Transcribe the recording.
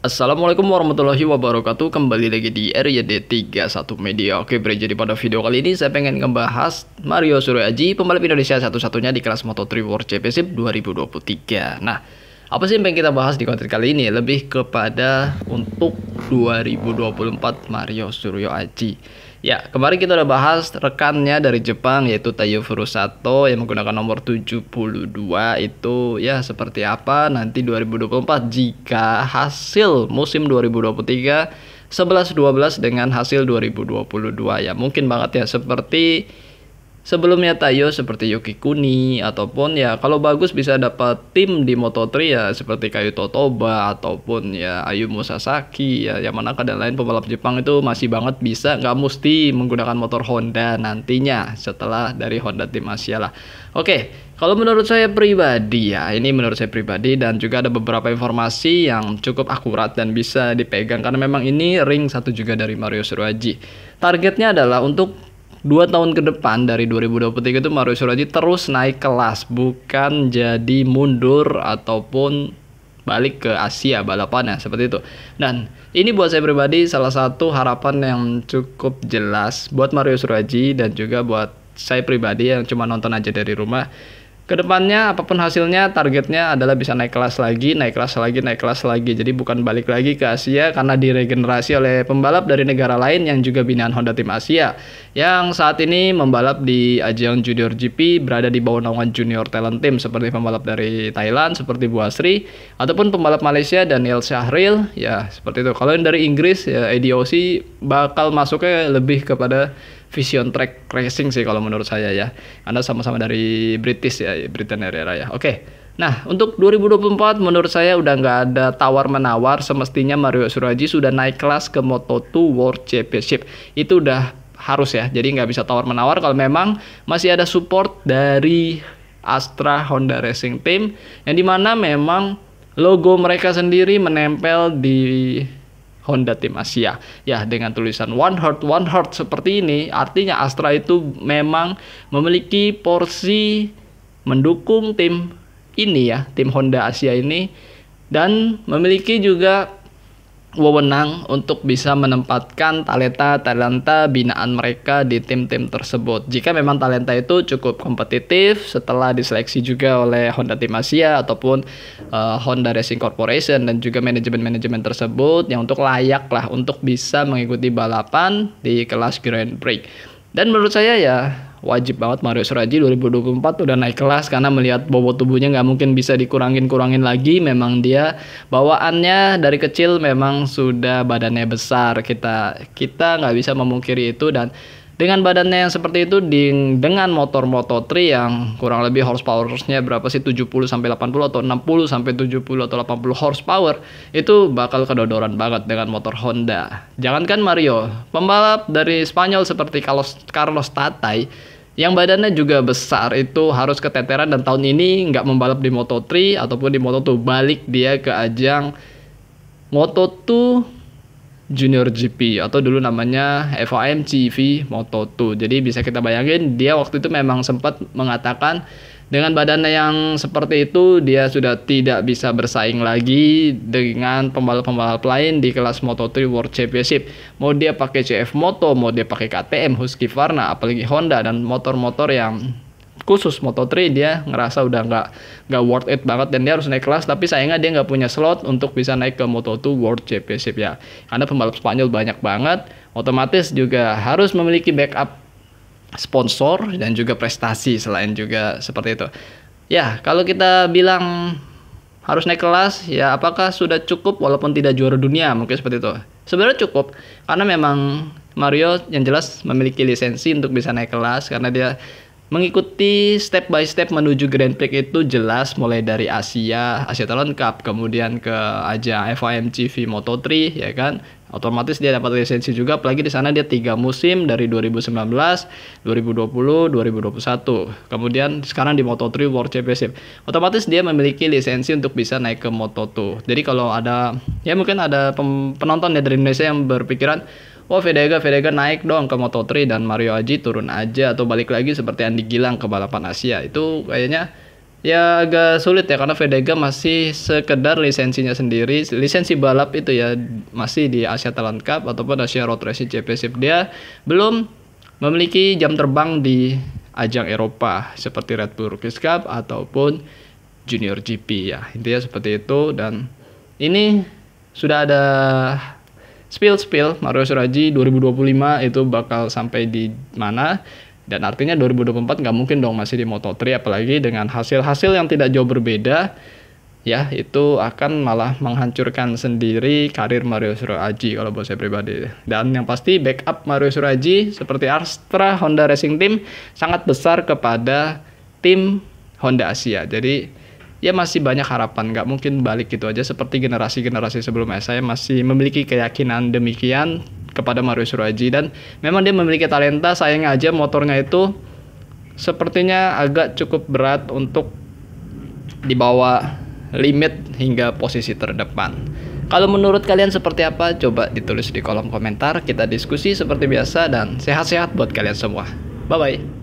Assalamualaikum warahmatullahi wabarakatuh Kembali lagi di RYD31 Media Oke bro, jadi pada video kali ini saya pengen ngebahas Mario Suryaji Pembalap Indonesia satu-satunya di kelas Moto3 World Championship 2023 Nah apa sih yang pengen kita bahas di konten kali ini? Lebih kepada untuk 2024 Mario Suryo Aji. Ya, kemarin kita udah bahas rekannya dari Jepang yaitu Tayo Furusato yang menggunakan nomor 72 itu ya seperti apa nanti 2024 jika hasil musim 2023 11 12 dengan hasil 2022 ya mungkin banget ya seperti Sebelumnya Tayo seperti Yuki Kuni ataupun ya kalau bagus bisa dapat tim di Moto3 ya seperti Kayu Totoba ataupun ya Ayu Musasaki ya yang mana kadang lain pembalap Jepang itu masih banget bisa nggak mesti menggunakan motor Honda nantinya setelah dari Honda tim Asia lah. Oke, kalau menurut saya pribadi ya ini menurut saya pribadi dan juga ada beberapa informasi yang cukup akurat dan bisa dipegang karena memang ini ring satu juga dari Mario Suruaji. Targetnya adalah untuk dua tahun ke depan dari 2023 itu Mario Suraji terus naik kelas bukan jadi mundur ataupun balik ke Asia balapannya seperti itu. Dan ini buat saya pribadi salah satu harapan yang cukup jelas buat Mario Suraji dan juga buat saya pribadi yang cuma nonton aja dari rumah Kedepannya apapun hasilnya targetnya adalah bisa naik kelas lagi, naik kelas lagi, naik kelas lagi. Jadi bukan balik lagi ke Asia karena diregenerasi oleh pembalap dari negara lain yang juga binaan Honda tim Asia. Yang saat ini membalap di ajang Junior GP berada di bawah naungan Junior Talent Team seperti pembalap dari Thailand seperti Buasri ataupun pembalap Malaysia Daniel Syahril ya seperti itu. Kalau yang dari Inggris ya ADOC bakal masuknya lebih kepada Vision Track Racing sih kalau menurut saya ya. Anda sama-sama dari British ya, Britain Area ya. Oke. Nah, untuk 2024 menurut saya udah nggak ada tawar-menawar. Semestinya Mario Suraji sudah naik kelas ke Moto2 World Championship. Itu udah harus ya. Jadi nggak bisa tawar-menawar kalau memang masih ada support dari Astra Honda Racing Team. Yang dimana memang logo mereka sendiri menempel di Honda tim Asia. Ya, dengan tulisan One Heart One Heart seperti ini, artinya Astra itu memang memiliki porsi mendukung tim ini ya, tim Honda Asia ini dan memiliki juga wewenang untuk bisa menempatkan talenta-talenta binaan mereka di tim-tim tersebut. Jika memang talenta itu cukup kompetitif setelah diseleksi juga oleh Honda Tim Asia ataupun uh, Honda Racing Corporation dan juga manajemen-manajemen tersebut yang untuk layak lah untuk bisa mengikuti balapan di kelas Grand Prix. Dan menurut saya ya wajib banget Mario Suraji 2024 udah naik kelas karena melihat bobot tubuhnya nggak mungkin bisa dikurangin-kurangin lagi memang dia bawaannya dari kecil memang sudah badannya besar kita kita nggak bisa memungkiri itu dan dengan badannya yang seperti itu dengan motor Moto3 yang kurang lebih horsepower-nya berapa sih 70 sampai 80 atau 60 sampai 70 atau 80 horsepower itu bakal kedodoran banget dengan motor Honda. Jangankan Mario, pembalap dari Spanyol seperti Carlos Carlos Tatai yang badannya juga besar itu harus keteteran dan tahun ini nggak membalap di Moto3 ataupun di Moto2 balik dia ke ajang Moto2 Junior GP atau dulu namanya FOM CV Moto2. Jadi bisa kita bayangin dia waktu itu memang sempat mengatakan dengan badannya yang seperti itu dia sudah tidak bisa bersaing lagi dengan pembalap-pembalap lain di kelas Moto3 World Championship. Mau dia pakai CF Moto, mau dia pakai KTM, Husqvarna, apalagi Honda dan motor-motor yang khusus Moto3 dia ngerasa udah nggak nggak worth it banget dan dia harus naik kelas tapi sayangnya dia nggak punya slot untuk bisa naik ke Moto2 World Championship ya karena pembalap Spanyol banyak banget otomatis juga harus memiliki backup sponsor dan juga prestasi selain juga seperti itu ya kalau kita bilang harus naik kelas ya apakah sudah cukup walaupun tidak juara dunia mungkin seperti itu sebenarnya cukup karena memang Mario yang jelas memiliki lisensi untuk bisa naik kelas karena dia Mengikuti step by step menuju Grand Prix itu jelas mulai dari Asia, Asia Talent Cup, kemudian ke ajang FIM TV Moto3 ya kan. Otomatis dia dapat lisensi juga apalagi di sana dia tiga musim dari 2019, 2020, 2021. Kemudian sekarang di Moto3 World Championship. Otomatis dia memiliki lisensi untuk bisa naik ke Moto2. Jadi kalau ada ya mungkin ada penonton ya dari Indonesia yang berpikiran Wah oh, Vedega, Vedega naik dong ke Moto3 dan Mario Aji turun aja atau balik lagi seperti Andi Gilang ke balapan Asia itu kayaknya ya agak sulit ya karena Vedega masih sekedar lisensinya sendiri lisensi balap itu ya masih di Asia Talent Cup ataupun Asia Road Racing Championship dia belum memiliki jam terbang di ajang Eropa seperti Red Bull Rookies Cup ataupun Junior GP ya intinya seperti itu dan ini sudah ada spill spill Mario Suraji 2025 itu bakal sampai di mana dan artinya 2024 nggak mungkin dong masih di Moto3 apalagi dengan hasil-hasil yang tidak jauh berbeda ya itu akan malah menghancurkan sendiri karir Mario Suraji kalau buat saya pribadi dan yang pasti backup Mario Suraji seperti Astra Honda Racing Team sangat besar kepada tim Honda Asia jadi ya masih banyak harapan nggak mungkin balik gitu aja seperti generasi-generasi sebelum saya masih memiliki keyakinan demikian kepada Mario Suraji dan memang dia memiliki talenta sayang aja motornya itu sepertinya agak cukup berat untuk dibawa limit hingga posisi terdepan kalau menurut kalian seperti apa? Coba ditulis di kolom komentar. Kita diskusi seperti biasa dan sehat-sehat buat kalian semua. Bye-bye.